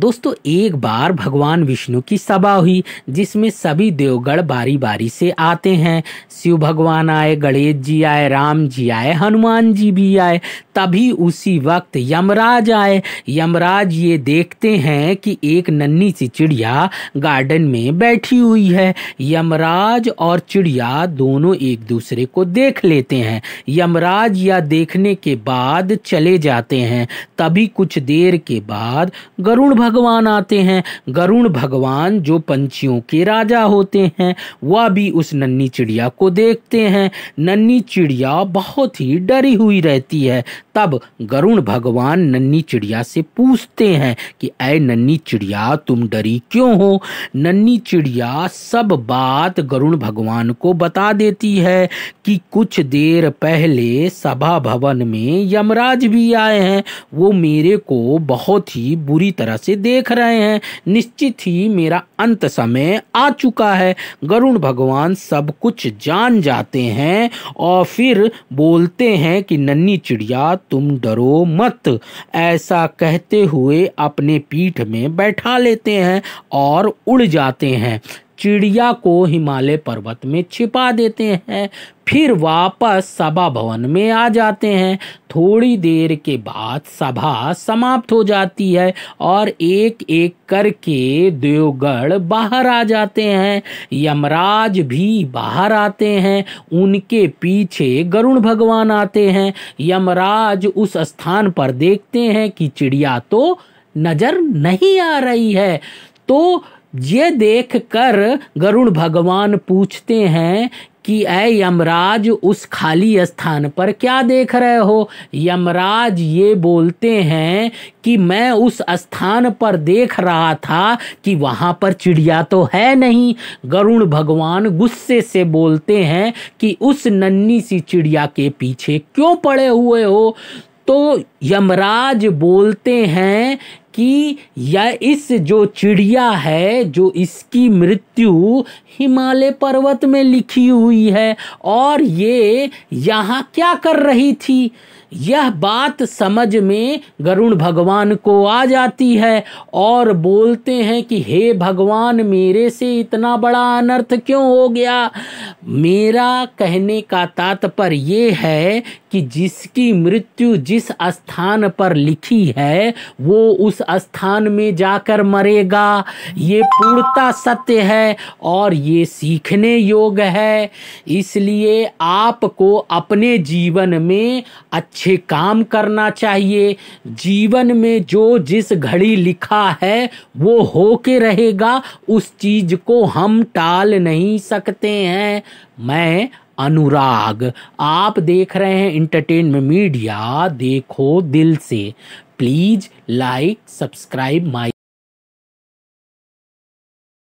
दोस्तों एक बार भगवान विष्णु की सभा हुई जिसमें सभी देवगढ़ बारी बारी से आते हैं शिव भगवान आए गणेश जी आए राम जी आए हनुमान जी भी आए तभी उसी वक्त यमराज आए यमराज ये देखते हैं कि एक नन्ही सी चिड़िया गार्डन में बैठी हुई है यमराज और चिड़िया दोनों एक दूसरे को देख लेते हैं यमराज या देखने के बाद चले जाते हैं तभी कुछ देर के बाद गरुड़ भगवान आते हैं गरुण भगवान जो पंछियों के राजा होते हैं वह भी उस नन्ही चिड़िया को देखते हैं नन्ही चिड़िया बहुत ही डरी हुई रहती है तब गरुण भगवान नन्ही चिड़िया से पूछते हैं कि अय नन्ही चिड़िया तुम डरी क्यों हो नन्ही चिड़िया सब बात गरुण भगवान को बता देती है कि कुछ देर पहले सभा भवन में यमराज भी आए हैं वो मेरे को बहुत ही बुरी तरह से देख रहे हैं निश्चित ही मेरा अंत समय आ चुका है गरुण भगवान सब कुछ जान जाते हैं और फिर बोलते हैं कि नन्ही चिड़िया तुम डरो मत ऐसा कहते हुए अपने पीठ में बैठा लेते हैं और उड़ जाते हैं चिड़िया को हिमालय पर्वत में छिपा देते हैं फिर वापस सभा भवन में आ जाते हैं थोड़ी देर के बाद सभा समाप्त हो जाती है और एक एक करके देवगढ़ बाहर आ जाते हैं यमराज भी बाहर आते हैं उनके पीछे गरुण भगवान आते हैं यमराज उस स्थान पर देखते हैं कि चिड़िया तो नजर नहीं आ रही है तो ये देखकर गरुण भगवान पूछते हैं कि अय यमराज उस खाली स्थान पर क्या देख रहे हो यमराज ये बोलते हैं कि मैं उस स्थान पर देख रहा था कि वहाँ पर चिड़िया तो है नहीं गरुण भगवान गुस्से से बोलते हैं कि उस नन्ही सी चिड़िया के पीछे क्यों पड़े हुए हो तो यमराज बोलते हैं कि यह इस जो चिड़िया है जो इसकी मृत्यु हिमालय पर्वत में लिखी हुई है और ये यहाँ क्या कर रही थी यह बात समझ में गरुण भगवान को आ जाती है और बोलते हैं कि हे भगवान मेरे से इतना बड़ा अनर्थ क्यों हो गया मेरा कहने का तात्पर्य ये है कि जिसकी मृत्यु जिस स्थान पर लिखी है वो उस स्थान में जाकर मरेगा ये पूर्णता सत्य है और ये सीखने योग्य है इसलिए आपको अपने जीवन में अच्छी अच्छे काम करना चाहिए जीवन में जो जिस घड़ी लिखा है वो हो के रहेगा उस चीज़ को हम टाल नहीं सकते हैं मैं अनुराग आप देख रहे हैं इंटरटेनमेंट मीडिया देखो दिल से प्लीज़ लाइक सब्सक्राइब माई